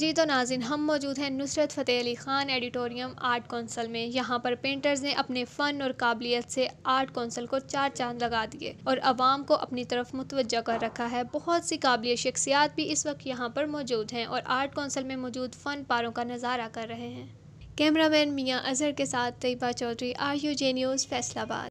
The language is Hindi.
जी तो नाजिन हम मौजूद हैं Nusrat Fateh Ali Khan auditorium art council में यहाँ पर पेंटर्स ने अपने फ़न और काबिलियत से आर्ट कौंसल को चार चांद लगा दिए और आवाम को अपनी तरफ मुतवजह कर रखा है बहुत सी काबिलियत शख्सियात भी इस वक्त यहाँ पर मौजूद हैं और आर्ट कौंसल में मौजूद फ़न पारों का नज़ारा कर रहे हैं मैन मियाँ अजहर के साथ Tayyaba Chaudhry R U J news Faisalabad